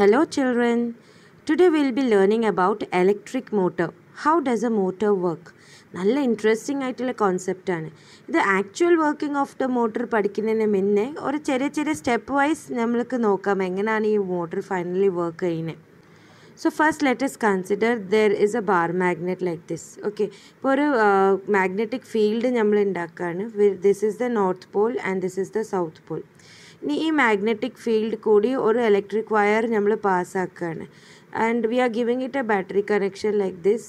Hello children, today we'll be learning about electric motor. How does a motor work? നല്ല interesting ആയിട്ടുള്ള കോൺസെപ്റ്റാണ് ഇത് actual working of the motor പഠിക്കുന്നതിന് മുന്നേ ഒരു ചെറിയ ചെറിയ സ്റ്റെപ്പ് വൈസ് നമ്മൾക്ക് നോക്കാം എങ്ങനെയാണ് ഈ മോട്ടർ ഫൈനലി വർക്ക് ചെയ്യുന്നത് so first let's consider there is a bar magnet like this okay ഇപ്പോൾ ഒരു മാഗ്നറ്റിക് ഫീൽഡ് നമ്മൾ ഉണ്ടാക്കുകയാണ് this is the north pole and this is the south pole ഇനി ഈ മാഗ്നറ്റിക് ഫീൽഡ് കൂടി ഒരു ഇലക്ട്രിക് വയർ നമ്മൾ പാസ്സാക്കുകയാണ് and we are giving it a battery connection like this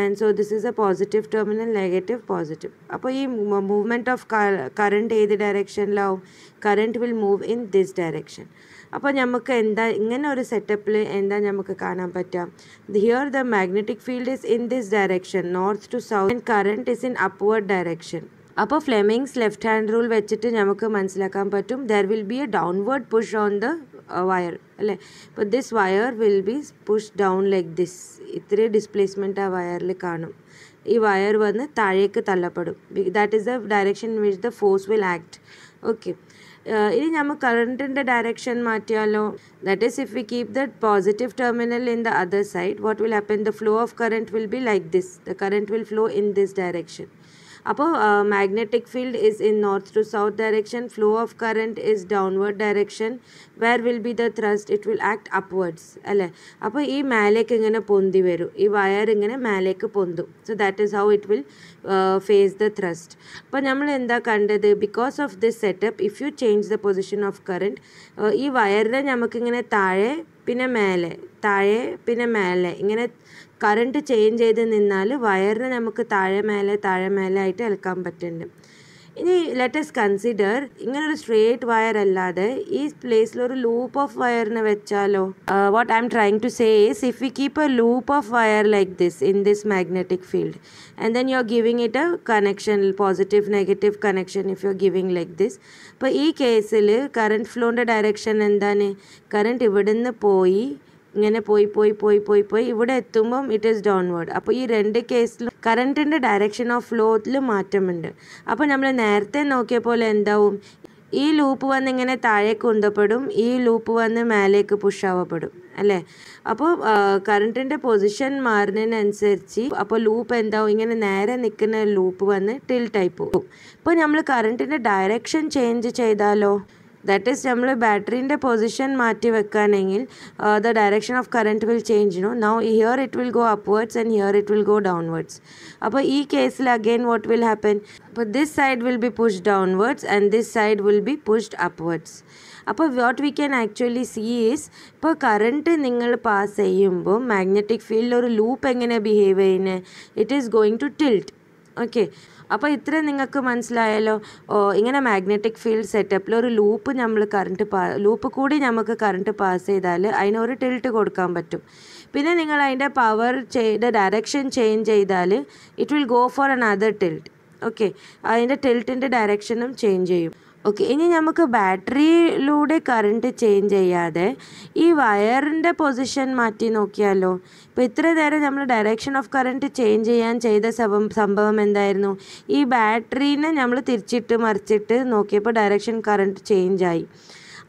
and so this is a positive terminal negative positive അപ്പോൾ ഈ movement of current ഏത് ഡയറക്ഷനിലാവും current will move in this direction അപ്പോൾ നമുക്ക് എന്താ ഇങ്ങനെ ഒരു സെറ്റപ്പിൽ എന്താ നമുക്ക് കാണാൻ പറ്റുക here the magnetic field is in this direction north to south and current is in upward direction അപ്പോൾ ഫ്ലെമിങ്സ് ലെഫ്റ്റ് ഹാൻഡ് റൂൾ വെച്ചിട്ട് നമുക്ക് മനസ്സിലാക്കാൻ പറ്റും there will be a downward push on the wire അല്ലേ ഇപ്പോൾ this wire will be push down like this ഇത്രയും displacement ആ വയറിൽ കാണും ഈ വയർ വന്ന് താഴേക്ക് തള്ളപ്പെടും that is the direction which the force will act okay ഇനി നമുക്ക് കറണ്ടിൻ്റെ ഡയറക്ഷൻ മാറ്റിയാലോ that is if we keep the positive terminal in the other side what will happen the flow of current will be like this the current will flow in this direction അപ്പോൾ magnetic field is in north to south direction flow of current is downward direction where will be the thrust it will act upwards അല്ലേ അപ്പോൾ ഈ മേലേക്ക് ഇങ്ങനെ പൊന്തി വരും ഈ wire ഇങ്ങനെ മേലേക്ക് പൊന്തും so that is how it will face the thrust അപ്പോൾ നമ്മൾ എന്താ കണ്ടത് because of this setup if you change the position of current ഈ വയറിനെ നമുക്കിങ്ങനെ താഴെ പിന്നെ മേലെ താഴെ പിന്നെ മേലെ ഇങ്ങനെ കറണ്ട് ചേഞ്ച് ചെയ്ത് നിന്നാൽ വയറിന് നമുക്ക് താഴെ മേലെ താഴെ മേലെ ആയിട്ട് ഇളക്കാൻ പറ്റുന്നുണ്ട് ഇനി ലെറ്റസ് കൺസിഡർ ഇങ്ങനൊരു സ്ട്രേറ്റ് വയർ അല്ലാതെ ഈ പ്ലേസിൽ ഒരു ലൂപ്പ് ഓഫ് വയറിന് വെച്ചാലോ what I'm trying to says if you keep a loop of wire like this in this magnetic field and then you are giving it a connection positive negative connection if you are giving like this ഇപ്പോൾ ഈ കേസിൽ current ഫ്ലോൻ്റെ ഡയറക്ഷൻ എന്താണ് കറണ്ട് ഇവിടുന്ന് പോയി ഇങ്ങനെ പോയി പോയി പോയി പോയി പോയി ഇവിടെ എത്തുമ്പം ഇറ്റ് ഈസ് ഡൗൺവേർഡ് അപ്പോൾ ഈ രണ്ട് കേസിലും കറണ്ടിൻ്റെ ഡയറക്ഷൻ ഓഫ് ഫ്ലോത്തിൽ മാറ്റമുണ്ട് അപ്പോൾ നമ്മൾ നേരത്തെ നോക്കിയ പോലെ എന്താവും ഈ ലൂപ്പ് വന്ന് ഇങ്ങനെ താഴേക്ക് ഉന്തപ്പെടും ഈ ലൂപ്പ് വന്ന് മേലേക്ക് പുഷാവപ്പെടും അല്ലേ അപ്പോൾ കറണ്ടിൻ്റെ പൊസിഷൻ മാറുന്നതിനനുസരിച്ച് അപ്പോൾ ലൂപ്പ് എന്താവും ഇങ്ങനെ നേരെ നിൽക്കുന്ന ലൂപ്പ് വന്ന് ടൈപ്പ് പോകും ഇപ്പോൾ നമ്മൾ കറണ്ടിൻ്റെ ഡയറക്ഷൻ ചേഞ്ച് ചെയ്താലോ ദാറ്റ് ഈസ് നമ്മൾ ബാറ്ററിൻ്റെ പൊസിഷൻ മാറ്റി വെക്കാനെങ്കിൽ the direction of current will change no now here it will go upwards and here it will go downwards അപ്പോൾ ഈ കേസിൽ അഗെയിൻ വാട്ട് വിൽ ഹാപ്പൻ അപ്പോൾ this side will be push downwards and this side will be pushed upwards അപ്പോൾ what we can actually see is ഇപ്പോൾ current നിങ്ങൾ pass ചെയ്യുമ്പോൾ magnetic ഫീൽഡിൽ ഒരു ലൂപ്പ് എങ്ങനെ ബിഹേവ് ചെയ്യുന്നത് it is going to tilt okay അപ്പോൾ ഇത്രയും നിങ്ങൾക്ക് മനസ്സിലായല്ലോ ഇങ്ങനെ മാഗ്നറ്റിക് ഫീൽഡ് സെറ്റപ്പിൽ ഒരു ലൂപ്പ് നമ്മൾ കറണ്ട് പാ ലൂപ്പ് കൂടി നമുക്ക് കറണ്ട് പാസ് ചെയ്താൽ അതിനൊരു ടിൽട്ട് കൊടുക്കാൻ പറ്റും പിന്നെ നിങ്ങൾ അതിൻ്റെ പവർ ചെയ്ത ഡയറക്ഷൻ ചേഞ്ച് ചെയ്താൽ it will go for another tilt okay അതിൻ്റെ ടിൽറ്റിൻ്റെ ഡയറക്ഷനും ചേഞ്ച് ചെയ്യും ഓക്കെ ഇനി നമുക്ക് ബാറ്ററിയിലൂടെ കറണ്ട് ചേഞ്ച് ചെയ്യാതെ ഈ വയറിൻ്റെ പൊസിഷൻ മാറ്റി നോക്കിയാലോ ഇപ്പം ഇത്ര നേരം നമ്മൾ ഡയറക്ഷൻ ഓഫ് കറണ്ട് ചേഞ്ച് ചെയ്യാൻ ചെയ്ത സംഭവം എന്തായിരുന്നു ഈ ബാറ്ററീനെ നമ്മൾ തിരിച്ചിട്ട് മറിച്ചിട്ട് നോക്കിയപ്പോൾ ഡയറക്ഷൻ കറണ്ട് ചേഞ്ച് ആയി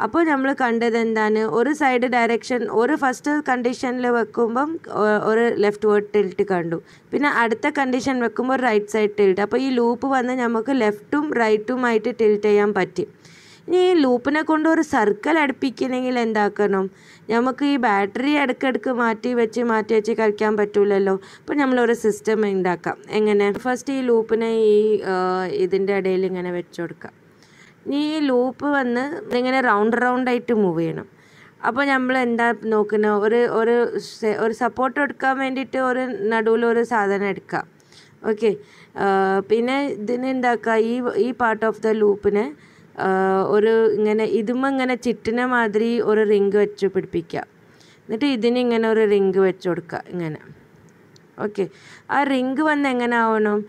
അപ്പോൾ നമ്മൾ കണ്ടത് എന്താണ് ഒരു സൈഡ് ഡയറക്ഷൻ ഒരു ഫസ്റ്റ് കണ്ടീഷനിൽ വെക്കുമ്പം ഒരു ലെഫ്റ്റ് വേർഡ് ടിൽറ്റ് കണ്ടു പിന്നെ അടുത്ത കണ്ടീഷൻ വെക്കുമ്പോൾ റൈറ്റ് സൈഡ് ടിൽറ്റ് അപ്പോൾ ഈ ലൂപ്പ് വന്ന് നമുക്ക് ലെഫ്റ്റും ആയിട്ട് ടിൽറ്റ് ചെയ്യാൻ പറ്റും ഇനി ഈ ലൂപ്പിനെ കൊണ്ട് ഒരു സർക്കിൾ അടുപ്പിക്കണമെങ്കിൽ എന്താക്കണം നമുക്ക് ഈ ബാറ്ററി ഇടയ്ക്കിടയ്ക്ക് മാറ്റി വെച്ച് മാറ്റി വെച്ച് കളിക്കാൻ പറ്റില്ലല്ലോ അപ്പോൾ നമ്മളൊരു സിസ്റ്റം ഉണ്ടാക്കാം എങ്ങനെ ഫസ്റ്റ് ഈ ലൂപ്പിനെ ഈ ഇതിൻ്റെ ഇടയിൽ ഇങ്ങനെ വെച്ചു കൊടുക്കാം ഈ ലൂപ്പ് വന്ന് ഇങ്ങനെ റൗണ്ട് റൗണ്ട് ആയിട്ട് മൂവ് ചെയ്യണം അപ്പോൾ നമ്മൾ എന്താ നോക്കുന്നത് ഒരു ഒരു ഒരു സപ്പോർട്ട് എടുക്കാൻ വേണ്ടിയിട്ട് ഒരു നടുവിൽ ഒരു സാധനം എടുക്കുക ഓക്കെ പിന്നെ ഇതിന് എന്താക്കുക ഈ ഈ പാർട്ട് ഓഫ് ദ ലൂപ്പിനെ ഒരു ഇങ്ങനെ ഇതുമ്മ ഇങ്ങനെ ചിറ്റിനെ മാതിരി ഒരു റിങ് വെച്ച് പിടിപ്പിക്കുക എന്നിട്ട് ഇങ്ങനെ ഒരു റിങ് വെച്ച് കൊടുക്കുക ഇങ്ങനെ ഓക്കെ ആ റിങ് വന്ന് എങ്ങനെ ആവണം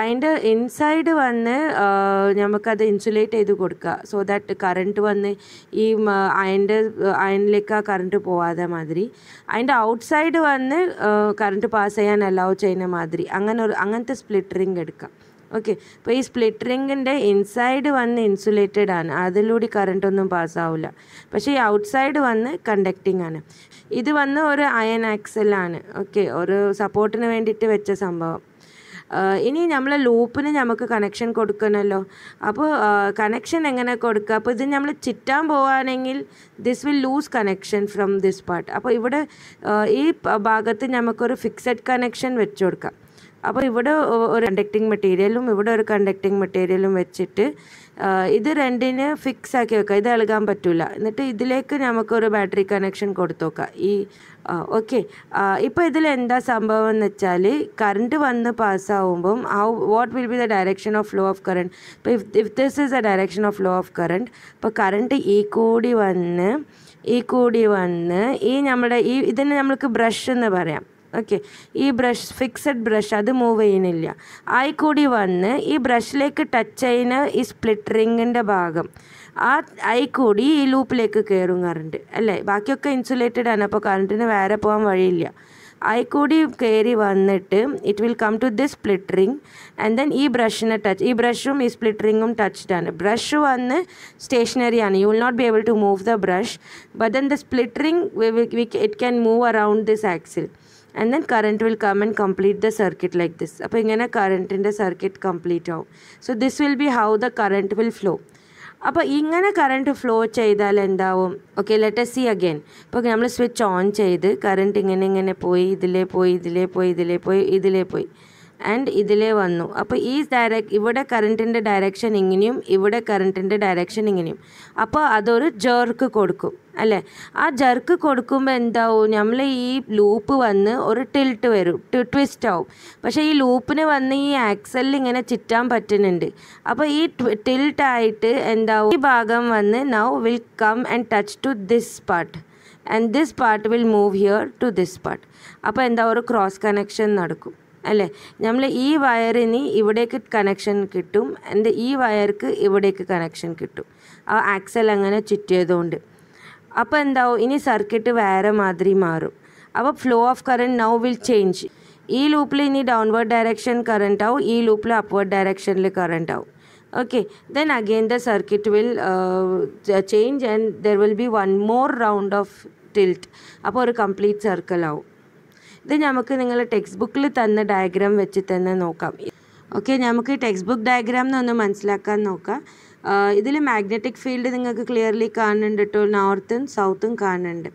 അതിൻ്റെ ഇൻസൈഡ് വന്ന് നമുക്കത് ഇൻസുലേറ്റ് ചെയ്ത് കൊടുക്കുക സോ ദാറ്റ് കറണ്ട് വന്ന് ഈ അയൻ്റെ അയണിലേക്ക് ആ കറണ്ട് പോവാതെ മാതിരി അതിൻ്റെ ഔട്ട്സൈഡ് വന്ന് കറണ്ട് പാസ് ചെയ്യാൻ അലൗ ചെയ്യുന്ന മാതിരി അങ്ങനെ ഒരു അങ്ങനത്തെ സ്പ്ലിറ്റ് റിങ് എടുക്കാം ഓക്കെ അപ്പോൾ ഈ സ്പ്ലിറ്റ് റിങ്ങിൻ്റെ ഇൻസൈഡ് വന്ന് ഇൻസുലേറ്റഡ് ആണ് അതിലൂടെ ഒന്നും പാസ്സാവില്ല പക്ഷേ ഈ ഔട്ട്സൈഡ് വന്ന് കണ്ടക്റ്റിംഗ് ആണ് ഇത് വന്ന് ഒരു അയൺ ആക്സലാണ് ഓക്കെ ഒരു സപ്പോർട്ടിന് വേണ്ടിയിട്ട് വെച്ച സംഭവം ഇനി നമ്മൾ ലൂപ്പിന് നമുക്ക് കണക്ഷൻ കൊടുക്കണമല്ലോ അപ്പോൾ കണക്ഷൻ എങ്ങനെ കൊടുക്കുക അപ്പോൾ ഇത് നമ്മൾ ചിറ്റാൻ പോവുകയാണെങ്കിൽ this will lose connection from this part അപ്പോൾ ഇവിടെ ഈ ഭാഗത്ത് നമുക്കൊരു ഫിക്സഡ് കണക്ഷൻ വെച്ച് കൊടുക്കാം അപ്പോൾ ഇവിടെ ഒരു കണ്ടക്റ്റിംഗ് മെറ്റീരിയലും ഇവിടെ ഒരു കണ്ടക്റ്റിംഗ് മെറ്റീരിയലും വെച്ചിട്ട് ഇത് രണ്ടിനെ ഫിക്സ് ആക്കി വെക്കുക ഇത് ഇളകാൻ പറ്റില്ല എന്നിട്ട് ഇതിലേക്ക് നമുക്കൊരു ബാറ്ററി കണക്ഷൻ കൊടുത്തു ഈ ഓക്കെ ഇപ്പോൾ ഇതിൽ എന്താ സംഭവം എന്ന് വെച്ചാൽ കറണ്ട് വന്ന് പാസ്സാവുമ്പം ആ what will be the direction of flow of current ഇപ്പോൾ if if this is the direction of flow of current ഇപ്പോൾ കറണ്ട് ഈ കൂടി വന്ന് ഈ കൂടി വന്ന് ഈ നമ്മുടെ ഈ ഇതിന് നമ്മൾക്ക് ബ്രഷ് എന്ന് പറയാം ഓക്കെ ഈ ബ്രഷ് ഫിക്സഡ് ബ്രഷ് അത് മൂവ് ചെയ്യുന്നില്ല ആയി കൂടി വന്ന് ഈ ബ്രഷിലേക്ക് ടച്ച് ചെയ്യുന്ന ഈ സ്പ്ലിറ്റ് റിങ്ങിൻ്റെ ഭാഗം ആ ആയി കൂടി ഈ ലൂപ്പിലേക്ക് കയറും കറണ്ട് അല്ലേ ബാക്കിയൊക്കെ ഇൻസുലേറ്റഡ് ആണ് അപ്പോൾ കറണ്ടിന് വേറെ പോകാൻ വഴിയില്ല കൂടി കയറി വന്നിട്ട് it will come to this split and then ഈ ബ്രഷിനെ ടച്ച് ഈ ബ്രഷും ഈ സ്പ്ലിറ്റ് റിങ്ങും ടച്ച്ഡ് ആണ് ബ്രഷ് വന്ന് സ്റ്റേഷനറി ആണ് you will not be able to move the brush but then the split ring it can move around this axle and then current will come and complete the circuit like this അപ്പോൾ ഇങ്ങനെ കറണ്ടിൻ്റെ circuit complete ആവും so this will be how the current will flow അപ്പോൾ ഇങ്ങനെ current flow ചെയ്താൽ എന്താവും okay let's see again ഇപ്പോൾ നമ്മൾ സ്വിച്ച് ഓൺ ചെയ്ത് കറണ്ട് ഇങ്ങനെ ഇങ്ങനെ പോയി ഇതിലേ പോയി ഇതിലേ പോയി ഇതിലേ പോയി ഇതിലേ പോയി ആൻഡ് ഇതിലേ വന്നു അപ്പോൾ ഈ ഡയറ ഇവിടെ കറണ്ടിൻ്റെ ഡയറക്ഷൻ ഇങ്ങനെയും ഇവിടെ കറണ്ടിൻ്റെ ഡയറക്ഷൻ ഇങ്ങനെയും അപ്പോൾ അതൊരു ജെർക്ക് കൊടുക്കും അല്ലേ ആ ജെർക്ക് കൊടുക്കുമ്പോൾ എന്താവും നമ്മൾ ഈ ലൂപ്പ് വന്ന് ഒരു ടിൽട്ട് വരും ട്വിസ്റ്റ് ആവും പക്ഷേ ഈ ലൂപ്പിന് വന്ന് ഈ ആക്സലിൽ ഇങ്ങനെ ചുറ്റാൻ പറ്റുന്നുണ്ട് അപ്പോൾ ഈ ടിൽട്ടായിട്ട് എന്താവും ഈ ഭാഗം വന്ന് now will come and touch to this part and this part will move here to this part അപ്പോൾ എന്താ ഒരു ക്രോസ് കണക്ഷൻ നടക്കും അല്ലേ നമ്മൾ ഈ വയറിന് ഇവിടേക്ക് കണക്ഷൻ കിട്ടും എൻ്റെ ഈ വയർക്ക് ഇവിടേക്ക് കണക്ഷൻ കിട്ടും ആ ആക്സൽ അങ്ങനെ ചുറ്റിയതുകൊണ്ട് അപ്പോൾ എന്താവും ഇനി സർക്യൂട്ട് വേറെ മാതിരി മാറും അപ്പോൾ flow of current now will change ഈ ലൂപ്പിൽ ഇനി ഡൗൺവേർഡ് ഡയറക്ഷൻ കറണ്ട് ആവും ഈ ലൂപ്പിൽ അപ്വേർഡ് ഡയറക്ഷനിൽ കറണ്ട് ആവും okay then again the circuit will change and and will be one more round of tilt അപ്പോൾ ഒരു കംപ്ലീറ്റ് സർക്കിൾ ആവും ഇത് നമുക്ക് നിങ്ങൾ ടെക്സ്റ്റ് ബുക്കിൽ തന്ന ഡയഗ്രാം വെച്ച് തന്നെ നോക്കാം ഓക്കെ നമുക്ക് ടെക്സ്റ്റ് ബുക്ക് ഡയഗ്രാം എന്നൊന്ന് മനസ്സിലാക്കാൻ നോക്കാം ഇതിൽ മാഗ്നറ്റിക് ഫീൽഡ് നിങ്ങൾക്ക് ക്ലിയർലി കാണുന്നുണ്ട് കേട്ടോ നോർത്തും സൗത്തും കാണുന്നുണ്ട്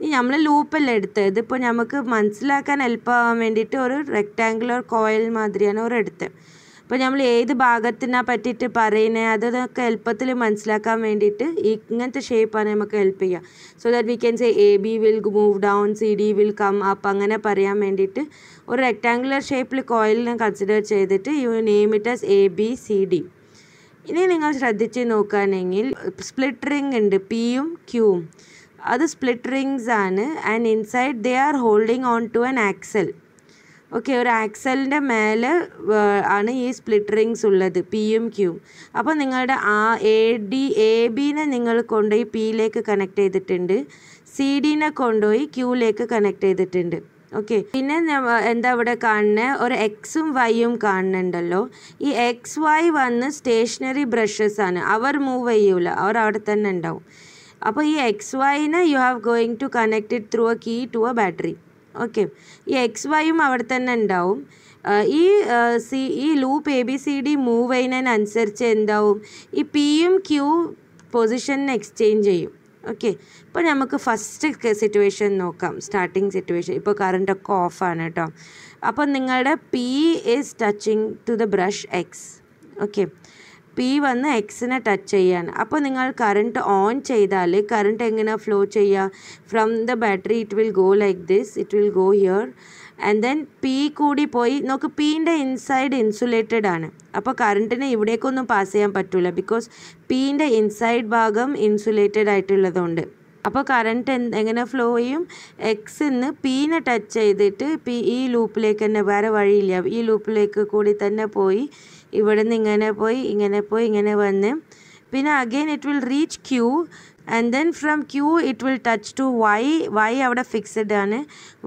ഇനി നമ്മൾ ലൂപ്പല്ല എടുത്തത് ഇതിപ്പോൾ നമുക്ക് മനസ്സിലാക്കാൻ ഹെൽപ്പാവാൻ വേണ്ടിയിട്ട് ഒരു റെക്റ്റാങ്കുലർ കോയിൽ മാതിരിയാണ് ഒരു എടുത്തത് അപ്പം നമ്മൾ ഏത് ഭാഗത്തിനാ പറ്റിയിട്ട് പറയുന്നത് അതൊക്കെ എളുപ്പത്തിൽ മനസ്സിലാക്കാൻ വേണ്ടിയിട്ട് ഇങ്ങനത്തെ ഷേപ്പാണ് നമുക്ക് ഹെൽപ്പ് ചെയ്യുക so that we can say A B will move down C D will come up അങ്ങനെ പറയാൻ വേണ്ടിയിട്ട് ഒരു റെക്റ്റാങ്കുലർ ഷേപ്പിൽ കോയിലിനെ കൺസിഡർ ചെയ്തിട്ട് you name it as A B C D ഇനി നിങ്ങൾ ശ്രദ്ധിച്ച് നോക്കുകയാണെങ്കിൽ സ്പ്ലിറ്റ് റിംഗ് ഉണ്ട് പിയും ക്യൂവും അത് സ്പ്ലിറ്റ് റിങ്സ് ആണ് and inside they are holding on to an axle okay ഒരു ആക്സലിൻ്റെ മേലെ ആണ് ഈ സ്പ്ലിറ്റ് റിങ്സ് ഉള്ളത് യും ക്യൂ അപ്പോൾ നിങ്ങളുടെ ആ എ ഡി എ ബിനെ നിങ്ങൾ കൊണ്ടുപോയി പിയിലേക്ക് കണക്ട് ചെയ്തിട്ടുണ്ട് സി ഡിനെ കൊണ്ടുപോയി ക്യൂയിലേക്ക് കണക്ട് ചെയ്തിട്ടുണ്ട് ഓക്കെ പിന്നെ എന്താ ഇവിടെ കാണുന്നത് ഒരു എക്സും വൈയും കാണുന്നുണ്ടല്ലോ ഈ എക്സ് വൈ വന്ന് സ്റ്റേഷനറി ബ്രഷസ് ആണ് അവർ മൂവ് ചെയ്യൂല അവർ അവിടെ തന്നെ ഉണ്ടാവും അപ്പോൾ ഈ എക്സ് വൈനെ you have going to connect it through a key to a battery okay ഈ എക്സ് വൈയും അവിടെ തന്നെ ഉണ്ടാവും ഈ സി ഈ loop A B C D move അതിനനുസരിച്ച് എന്താവും ഈ പിയും ക്യൂ പൊസിഷനെ എക്സ്ചേഞ്ച് ചെയ്യും ഓക്കെ ഇപ്പോൾ നമുക്ക് ഫസ്റ്റ് സിറ്റുവേഷൻ നോക്കാം സ്റ്റാർട്ടിങ് സിറ്റുവേഷൻ ഇപ്പോൾ കറണ്ടൊക്കെ ഓഫാണ് കേട്ടോ അപ്പോൾ നിങ്ങളുടെ P is touching to the brush X okay P വന്ന് എക്സിനെ ടച്ച് ചെയ്യാണ് അപ്പോൾ നിങ്ങൾ കറണ്ട് ഓൺ ചെയ്താൽ കറണ്ട് എങ്ങനെ ഫ്ലോ ചെയ്യുക from the battery it will go like this it will go here and then P കൂടി പോയി നോക്ക് പീൻ്റെ ഇൻസൈഡ് ഇൻസുലേറ്റഡ് ആണ് അപ്പോൾ കറണ്ടിന് ഇവിടേക്കൊന്നും പാസ് ചെയ്യാൻ പറ്റില്ല ബിക്കോസ് പീൻ്റെ ഇൻസൈഡ് ഭാഗം ഇൻസുലേറ്റഡ് ആയിട്ടുള്ളതുകൊണ്ട് അപ്പോൾ കറണ്ട് എങ്ങനെ ഫ്ലോ ചെയ്യും എക്സ് നിന്ന് പീനെ ടച്ച് ചെയ്തിട്ട് പി ഈ ലൂപ്പിലേക്ക് തന്നെ വേറെ വഴിയില്ല ഈ ലൂപ്പിലേക്ക് കൂടി തന്നെ പോയി ഇവിടെ നിന്ന് ഇങ്ങനെ പോയി ഇങ്ങനെ പോയി ഇങ്ങനെ വന്ന് പിന്നെ again it will reach Q and then from Q it will touch to Y Y അവിടെ ഫിക്സഡ് ആണ്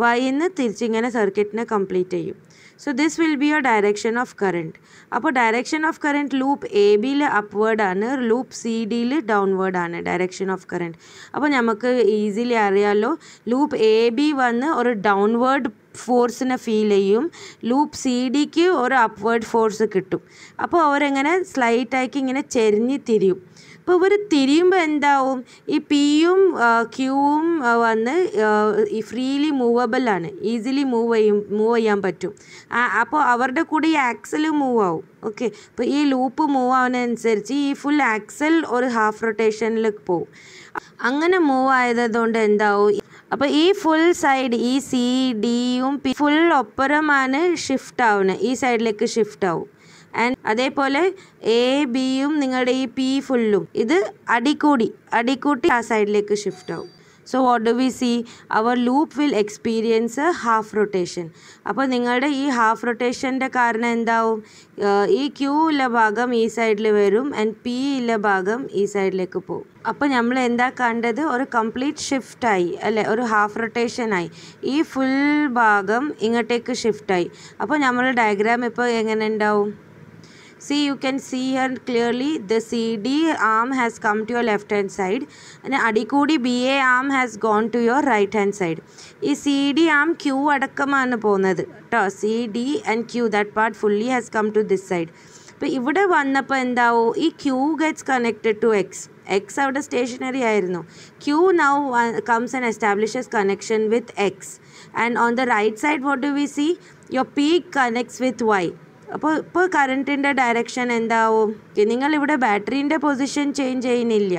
വൈയിൽ നിന്ന് തിരിച്ചിങ്ങനെ സർക്യൂട്ടിനെ കംപ്ലീറ്റ് ചെയ്യും so this will be your direction of current അപ്പോൾ direction of current loop A ബിയിൽ അപ്വേഡ് ആണ് ലൂപ്പ് സി ഡിയിൽ ഡൗൺവേർഡ് ആണ് ഡയറക്ഷൻ ഓഫ് കറണ്ട് അപ്പോൾ നമുക്ക് ഈസിലി അറിയാമല്ലോ ലൂപ്പ് എ ബി വന്ന് ഒരു ഡൗൺവേർഡ് ഫോഴ്സിനെ ഫീൽ ചെയ്യും ലൂപ്പ് സി ഡിക്ക് ഒരു അപ്വേർഡ് ഫോഴ്സ് കിട്ടും അപ്പോൾ അവരെങ്ങനെ സ്ലൈറ്റാക്കി ഇങ്ങനെ ചെരിഞ്ഞ് തിരിയും അപ്പോൾ ഇവർ തിരിയുമ്പോൾ എന്താവും ഈ പിയും ക്യൂവും വന്ന് ഈ ഫ്രീലി മൂവബിളാണ് ആണ് ഈസിലി മൂവ് ചെയ്യും മൂവ് ചെയ്യാൻ പറ്റും അപ്പോൾ അവരുടെ കൂടെ ഈ ആക്സൽ മൂവ് ആവും ഓക്കെ അപ്പോൾ ഈ ലൂപ്പ് മൂവ് ആവുന്നതനുസരിച്ച് ഈ ഫുൾ ആക്സൽ ഒരു ഹാഫ് റൊട്ടേഷനിലേക്ക് പോവും അങ്ങനെ മൂവ് ആയതുകൊണ്ട് എന്താവും അപ്പോൾ ഈ ഫുൾ സൈഡ് ഈ സി ഡിയും പി ഫുൾ ഒപ്പരമാണ് ഷിഫ്റ്റ് ആവുന്നത് ഈ സൈഡിലേക്ക് ഷിഫ്റ്റ് ആവും ആൻഡ് അതേപോലെ എ ബിയും നിങ്ങളുടെ ഈ പി ഫുള്ളും ഇത് അടിക്കൂടി അടിക്കൂട്ടി ആ സൈഡിലേക്ക് ഷിഫ്റ്റ് ആവും so what do we see our loop will experience a half rotation അപ്പോൾ നിങ്ങളുടെ ഈ ഹാഫ് റൊട്ടേഷൻ്റെ കാരണം എന്താവും ഈ ക്യൂ ഉള്ള ഭാഗം ഈ സൈഡിൽ വരും ആൻഡ് പി ഉള്ള ഭാഗം ഈ സൈഡിലേക്ക് പോകും അപ്പോൾ നമ്മൾ എന്താ കണ്ടത് ഒരു കംപ്ലീറ്റ് ഷിഫ്റ്റായി അല്ലേ ഒരു ഹാഫ് റൊട്ടേഷനായി ഈ ഫുൾ ഭാഗം ഇങ്ങോട്ടേക്ക് ഷിഫ്റ്റായി അപ്പോൾ നമ്മൾ ഡയഗ്രാം ഇപ്പോൾ എങ്ങനെ ഉണ്ടാവും see you can see here clearly the cd arm has come to your left hand side and adikudi ba arm has gone to your right hand side ee cd arm q adakkamaanu povunathu to cd and q that part fully has come to this side ippu ivide vannappo endao ee q gets connected to x x avada stationary aayirunnu q now uh, comes and establishes connection with x and on the right side what do we see your p connects with y അപ്പോൾ ഇപ്പോൾ കറണ്ടിൻ്റെ direction എന്താവും ഇവിടെ ബാറ്ററീൻ്റെ position change ചെയ്യുന്നില്ല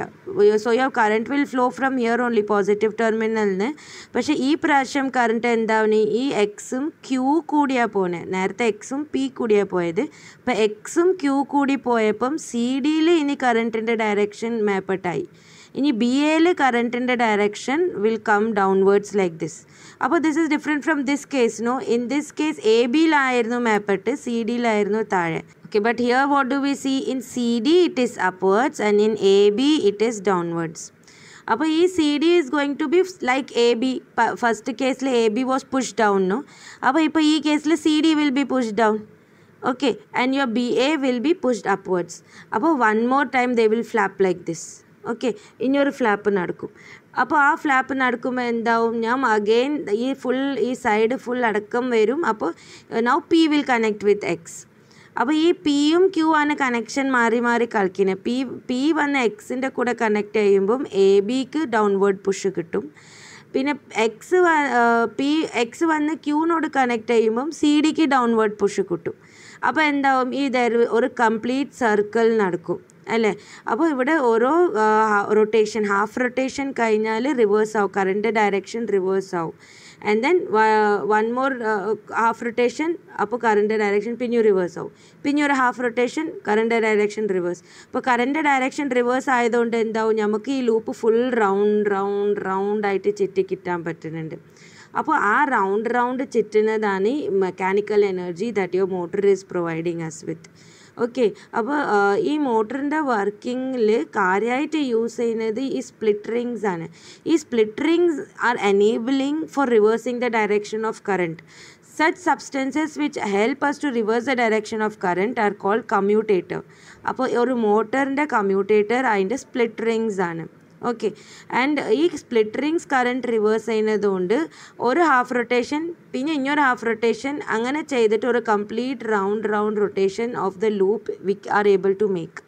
so your current will flow from here only positive ടെർമിനലിന് പക്ഷേ ഈ പ്രാവശ്യം കറണ്ട് എന്താവും ഈ എക്സും ക്യൂ കൂടിയാ പോണേ നേരത്തെ എക്സും പി കൂടിയാ പോയത് ഇപ്പം എക്സും ക്യൂ കൂടി പോയപ്പം സി ഡിയിൽ ഇനി കറണ്ടിൻ്റെ ഡയറക്ഷൻ മാപ്പട്ടായി ഇനി ബി എയിൽ കറണ്ടിൻ്റെ direction will come downwards like this അപ്പോൾ this is different from this case no in this case A ബിയിലായിരുന്നു മേപ്പെട്ട് സി ഡിയിലായിരുന്നു താഴെ okay but here what do we see in C D it is upwards and in A B it is downwards അപ്പോൾ ഈ C D is going to be like A B first കേസിൽ A B was push down no അപ്പോൾ ഇപ്പോൾ ഈ കേസിൽ C D will be push down okay and your B A will be pushed upwards അപ്പോൾ one more time they will flap like this okay ഇനിയൊരു flap നടക്കും അപ്പോൾ ആ flap നടക്കുമ്പോൾ എന്താവും ഞാൻ അഗെയിൻ ഈ ഫുൾ ഈ സൈഡ് ഫുൾ അടക്കം വരും അപ്പോൾ now P will connect with X അപ്പോൾ ഈ പിയും ക്യൂ ആണ് കണക്ഷൻ മാറി മാറി കളിക്കുന്നത് പി പി വന്ന് എക്സിൻ്റെ കൂടെ കണക്ട് ചെയ്യുമ്പം എ ബിക്ക് ഡൗൺവേർഡ് പുഷ് കിട്ടും പിന്നെ എക്സ് പി എക്സ് വന്ന് ക്യൂവിനോട് കണക്ട് ചെയ്യുമ്പം സി ഡിക്ക് ഡൗൺവേർഡ് പുഷ് കിട്ടും അപ്പോൾ എന്താവും ഈ ഒരു കംപ്ലീറ്റ് സർക്കിൾ നടക്കും അല്ലേ അപ്പോൾ ഇവിടെ ഓരോ റൊട്ടേഷൻ ഹാഫ് റൊട്ടേഷൻ കഴിഞ്ഞാൽ റിവേഴ്സ് ആവും കറണ്ട് ഡയറക്ഷൻ റിവേഴ്സ് ആവും and then one more half rotation അപ്പോൾ കറണ്ട് ഡയറക്ഷൻ പിന്നെയും റിവേഴ്സ് ആവും പിന്നെ ഒരു half rotation current direction reverse അപ്പോൾ കറണ്ട് ഡയറക്ഷൻ റിവേഴ്സ് ആയതുകൊണ്ട് എന്താവും നമുക്ക് ഈ loop full round round round ആയിട്ട് ചുറ്റി കിട്ടാൻ പറ്റുന്നുണ്ട് അപ്പോൾ ആ റൗണ്ട് റൗണ്ട് ചുറ്റുന്നതാണ് mechanical energy that your motor is providing us with okay അപ്പോൾ ഈ മോട്ടറിൻ്റെ വർക്കിങ്ങിൽ കാര്യമായിട്ട് യൂസ് ചെയ്യുന്നത് ഈ സ്പ്ലിറ്റ് റിങ്സ് ആണ് ഈ split rings are enabling for reversing the direction of current such substances which help us to reverse the direction of current are call commutator അപ്പോൾ ഒരു മോട്ടറിൻ്റെ കമ്മ്യൂട്ടേറ്റർ അതിൻ്റെ സ്പ്ലിറ്റ് റിങ്സ് ആണ് ഓക്കെ ആൻഡ് ഈ split rings current reverse ചെയ്യുന്നത് കൊണ്ട് ഒരു half rotation പിന്നെ ഇനിയൊരു ഹാഫ് റൊട്ടേഷൻ അങ്ങനെ ചെയ്തിട്ട് ഒരു complete round round rotation of the loop we are able to make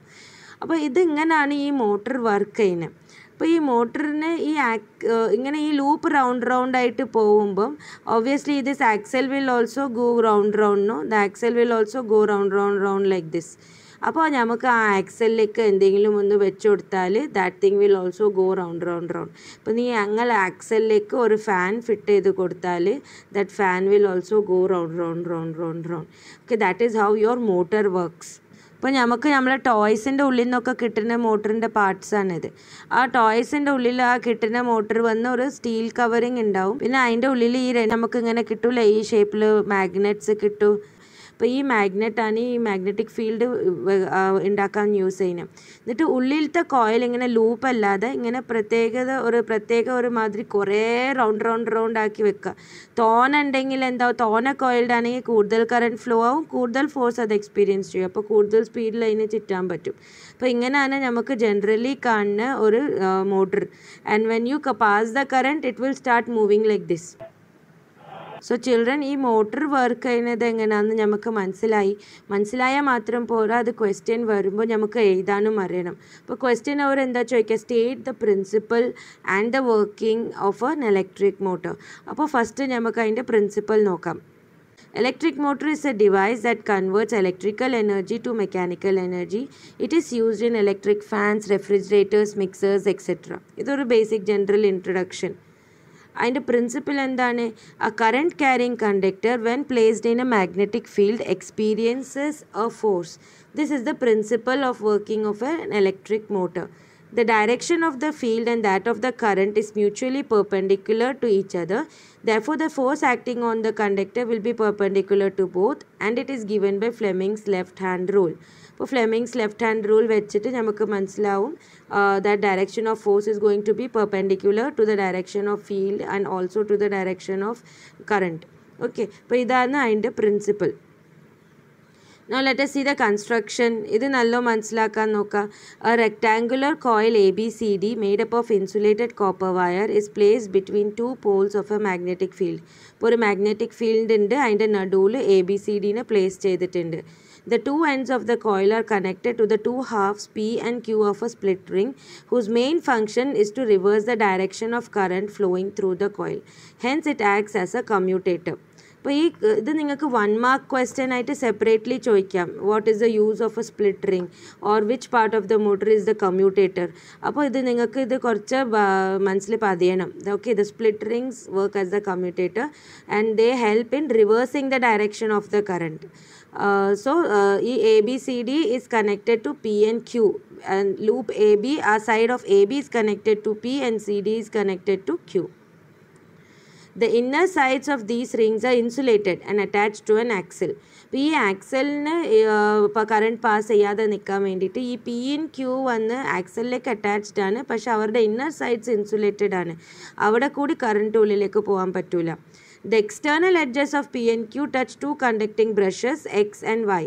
അപ്പോൾ ഇതിങ്ങനെയാണ് ഈ മോട്ടർ വർക്ക് ചെയ്യുന്നത് അപ്പോൾ ഈ മോട്ടറിന് ഈ ഇങ്ങനെ ഈ ലൂപ്പ് റൗണ്ട് റൗണ്ട് ആയിട്ട് പോകുമ്പം ഒബ്വിയസ്ലി ഇത് axle will also go round round no the axle will also go round round round like this അപ്പോൾ നമുക്ക് ആ ആക്സലിലേക്ക് എന്തെങ്കിലും ഒന്ന് വെച്ച് കൊടുത്താൽ that thing will also go round round round അപ്പോൾ നീ അങ്ങനെ ആക്സലിലേക്ക് ഒരു ഫാൻ ഫിറ്റ് ചെയ്ത് കൊടുത്താൽ that fan will also go round round round round round okay that is how your motor works അപ്പോൾ നമുക്ക് നമ്മളെ ടോയ്സിൻ്റെ ഉള്ളിൽ നിന്നൊക്കെ കിട്ടുന്ന മോട്ടറിൻ്റെ പാർട്സാണിത് ആ ടോയ്സിൻ്റെ ഉള്ളിൽ ആ കിട്ടുന്ന മോട്ടർ വന്ന് ഒരു സ്റ്റീൽ കവറിങ് ഉണ്ടാവും പിന്നെ അതിൻ്റെ ഉള്ളിൽ ഈ നമുക്ക് ഇങ്ങനെ കിട്ടൂലേ ഈ ഷേപ്പിൽ മാഗ്നറ്റ്സ് കിട്ടും അപ്പം ഈ മാഗ്നറ്റാണ് ഈ മാഗ്നറ്റിക് ഫീൽഡ് ഉണ്ടാക്കാൻ യൂസ് ചെയ്യുന്നത് എന്നിട്ട് ഉള്ളിലത്തെ കോയിൽ ഇങ്ങനെ ലൂപ്പ് അല്ലാതെ ഇങ്ങനെ പ്രത്യേകത ഒരു പ്രത്യേക ഒരു മാതിരി കുറേ റൗണ്ട് റൗണ്ട് റൗണ്ട് ആക്കി വെക്കുക തോന ഉണ്ടെങ്കിൽ എന്താ തോന കോയിൽഡ് ആണെങ്കിൽ കൂടുതൽ കറണ്ട് ഫ്ലോ ആവും കൂടുതൽ ഫോഴ്സ് അത് എക്സ്പീരിയൻസ് ചെയ്യും അപ്പോൾ കൂടുതൽ സ്പീഡിൽ അതിനെ ചുറ്റാൻ പറ്റും അപ്പോൾ ഇങ്ങനെയാണ് നമുക്ക് ജനറലി കാണുന്ന ഒരു motor and when you pass the current it will start moving like this so children ഈ മോട്ടർ വർക്ക് ചെയ്യുന്നത് എങ്ങനെയാണെന്ന് നമുക്ക് മനസ്സിലായി മനസ്സിലായാൽ മാത്രം പോരാ അത് ക്വസ്റ്റ്യൻ വരുമ്പോൾ നമുക്ക് എഴുതാനും അറിയണം അപ്പോൾ ക്വസ്റ്റ്യൻ അവർ എന്താ ചോദിക്കുക state the principle and the working of an electric motor അപ്പോൾ ഫസ്റ്റ് നമുക്ക് അതിൻ്റെ പ്രിൻസിപ്പൽ നോക്കാം Electric motor is a device that converts electrical energy to mechanical energy. It is used in electric fans, refrigerators, mixers, etc. ഇതൊരു basic general introduction. principle and then a current carrying conductor when placed in a magnetic field experiences a force. This is the principle of working of an electric motor. The direction of the field and that of the current is mutually perpendicular to each other. Therefore, the force acting on the conductor will be perpendicular to both and it is given by Fleming's left hand rule. അപ്പോൾ Fleming's left hand rule വെച്ചിട്ട് നമുക്ക് മനസ്സിലാവും that direction of force is going to be perpendicular to the direction of field and also to the direction of current okay അപ്പോൾ ഇതാണ് അതിൻ്റെ principle no let us see the construction. ഇത് നല്ല മനസ്സിലാക്കാൻ നോക്കുക a rectangular coil A B C D made up of insulated copper wire is place between two poles of a magnetic field ഇപ്പോൾ ഒരു magnetic field ഉണ്ട് അതിൻ്റെ നടുവിൽ A B C ഡീനെ പ്ലേസ് ചെയ്തിട്ടുണ്ട് The two ends of the coil are connected to the two halves P and Q of a split ring whose main function is to reverse the direction of current flowing through the coil. Hence it acts as a commutator. Then you have one mark question separately. What is the use of a split ring? Or which part of the motor is the commutator? Then you have to do Okay, The split rings work as the commutator and they help in reversing the direction of the current. Uh, so uh, ABCD is connected to P and Q and loop AB, a side of AB is connected to P and CD is connected to Q. The inner sides of these rings are insulated and attached to an axle. അപ്പോൾ ഈ ആക്സലിന് ഇപ്പോൾ current pass ചെയ്യാതെ നിൽക്കാൻ വേണ്ടിയിട്ട് ഈ പിയും Q വന്ന് ആക്സലിലേക്ക് attached ആണ് പക്ഷേ അവരുടെ ഇന്നർ സൈഡ്സ് ഇൻസുലേറ്റഡ് ആണ് അവിടെ കൂടി കറണ്ട് ഉള്ളിലേക്ക് പോകാൻ പറ്റില്ല the external edges of P N Q touch to conducting brushes X and Y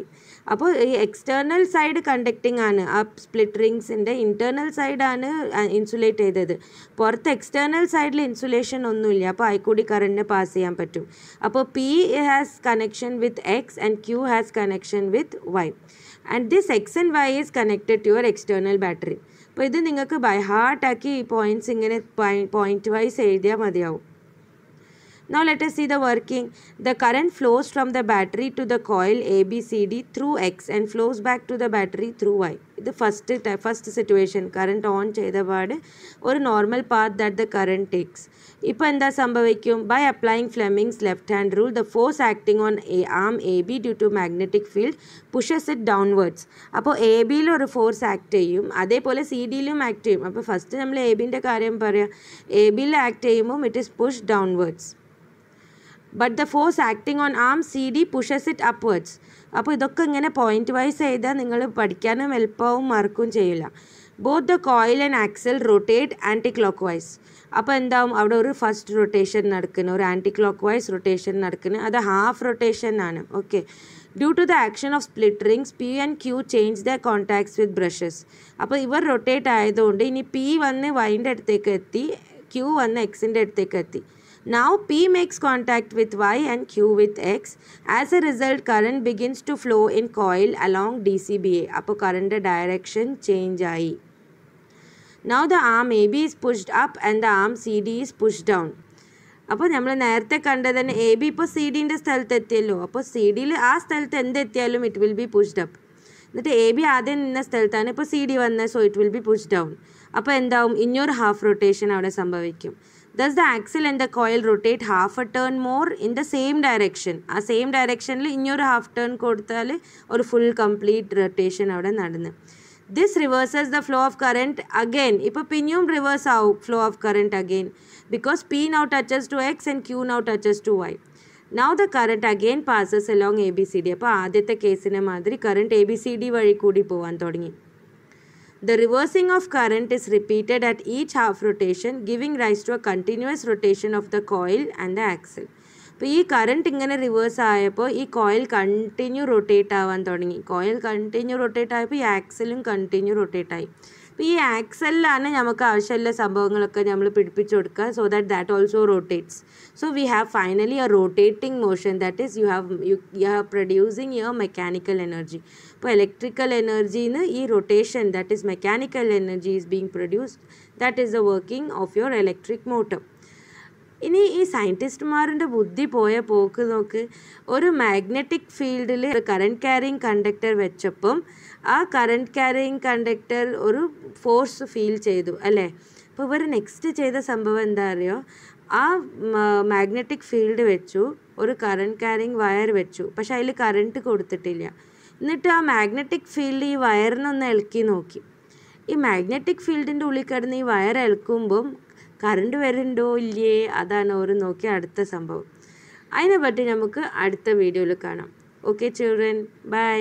അപ്പോൾ ഈ എക്സ്റ്റേർണൽ സൈഡ് കണ്ടക്ടിങ് ആണ് ആ സ്പ്ലിറ്റ് റിങ്സിൻ്റെ ഇൻറ്റേർണൽ സൈഡാണ് ഇൻസുലേറ്റ് ചെയ്തത് പുറത്ത് എക്സ്റ്റേർണൽ സൈഡിൽ ഇൻസുലേഷൻ ഒന്നുമില്ല അപ്പോൾ അതിൽക്കൂടി കറണ്ടിനെ പാസ് ചെയ്യാൻ പറ്റും അപ്പോൾ P has connection with X and Q has connection with Y and this X and Y is connected to your external battery അപ്പോൾ ഇത് നിങ്ങൾക്ക് ബൈ ഹാർട്ടാക്കി ഈ പോയിൻറ്റ്സ് ഇങ്ങനെ പോയിൻറ്റ് വൈസ് എഴുതിയാൽ മതിയാവും Now let us see the working. The current flows from the battery to the coil ABCD through X and flows back to the battery through Y. ഇത് first first situation current on ചെയ്ത പാട് ഒരു normal path that the current takes ഇപ്പോൾ എന്താ സംഭവിക്കും by applying Fleming's left hand rule the force acting on a arm A B due to magnetic field pushes it downwards അപ്പോൾ A ബിയിൽ ഒരു force act ചെയ്യും അതേപോലെ സി ഡിയിലും ആക്ട് ചെയ്യും അപ്പോൾ ഫസ്റ്റ് നമ്മൾ എ ബിൻ്റെ കാര്യം പറയാം എ ബിയിൽ ആക്ട് ചെയ്യുമ്പോൾ it is push downwards but the force acting on arm C D pushes it upwards അപ്പോൾ ഇതൊക്കെ ഇങ്ങനെ പോയിന്റ് വൈസ് ചെയ്താൽ നിങ്ങൾ പഠിക്കാനും എളുപ്പവും മറക്കും ചെയ്യില്ല both the coil and axle rotate anticlockwise അപ്പോൾ എന്താവും അവിടെ ഒരു ഫസ്റ്റ് റൊട്ടേഷൻ നടക്കുന്നു ഒരു ആൻറ്റി ക്ലോക്ക് വൈസ് റൊട്ടേഷൻ നടക്കുന്നു അത് ഹാഫ് റൊട്ടേഷൻ ആണ് okay due to the action of split rings P and Q change the contacts with brushes അപ്പോൾ ഇവർ റൊട്ടേറ്റ് ആയതുകൊണ്ട് ഇനി പി വന്ന് വൈൻ്റെ അടുത്തേക്ക് എത്തി ക്യൂ വന്ന് എക്സിൻ്റെ അടുത്തേക്ക് എത്തി Now P makes contact with Y and Q with X. As a result, current begins to flow in coil along DCBA. അപ്പോൾ current direction change ആയി Now the arm AB is pushed up and the arm CD is pushed down. അപ്പോൾ നമ്മൾ നേരത്തെ കണ്ടത് തന്നെ A B ഇപ്പോൾ C ഡീൻ്റെ സ്ഥലത്ത് എത്തിയല്ലോ അപ്പോൾ സി ഡിയിൽ ആ സ്ഥലത്ത് എന്തെത്തിയാലും it will be pushed up എന്നിട്ട് എ ബി ആദ്യം നിന്ന സ്ഥലത്താണ് ഇപ്പോൾ സി ഡി വന്നത് so it will be push down അപ്പോൾ എന്താവും ഇനിയൊരു ഹാഫ് റൊട്ടേഷൻ അവിടെ സംഭവിക്കും Does the axle and the coil rotate half a turn more in the same direction. A same direction, in your half turn, or full complete rotation. This reverses the flow of current again. Now, pinium reverse out flow of current again. Because P now touches to X and Q now touches to Y. Now, the current again passes along ABCD. Now, in case, current ABCD will go the reversing of current is repeated at each half rotation, giving rise to a continuous rotation of the coil and the axle. Now, this current is reverse, this coil continue rotate. Coil continue rotate, the axle continue rotate. Now, we have to the so that that also rotates. So, we have finally a rotating motion that is you have, you, are producing your mechanical energy. അപ്പോൾ electrical എനർജിയിൽ നിന്ന് ഈ rotation that is mechanical energy is being produced that is the working of your electric motor ഇനി ഈ സയൻറ്റിസ്റ്റുമാരുടെ ബുദ്ധി പോയ പോക്ക് നോക്ക് ഒരു മാഗ്നറ്റിക് ഫീൽഡിൽ കറണ്ട് ക്യാരിങ് കണ്ടക്ടർ വെച്ചപ്പം ആ കറണ്ട് ക്യാരിങ് കണ്ടക്ടർ ഒരു ഫോഴ്സ് ഫീൽ ചെയ്തു അല്ലേ അപ്പോൾ ഇവർ നെക്സ്റ്റ് ചെയ്ത സംഭവം എന്താ അറിയോ ആ മാഗ്നറ്റിക് ഫീൽഡ് വെച്ചു ഒരു കറണ്ട് ക്യാരിങ് വയർ വെച്ചു പക്ഷെ അതിൽ കറണ്ട് കൊടുത്തിട്ടില്ല എന്നിട്ട് ആ മാഗ്നറ്റിക് ഫീൽഡ് ഈ വയറിനൊന്ന് ഇളക്കി നോക്കി ഈ മാഗ്നറ്റിക് ഫീൽഡിൻ്റെ ഉള്ളിൽ കിടന്ന് ഈ വയർ ഇളക്കുമ്പം കറണ്ട് വരുന്നുണ്ടോ ഇല്ലേ അതാണ് അവർ നോക്കിയ അടുത്ത സംഭവം അതിനെപ്പറ്റി നമുക്ക് അടുത്ത വീഡിയോയിൽ കാണാം ഓക്കെ ചിൽഡ്രൻ ബൈ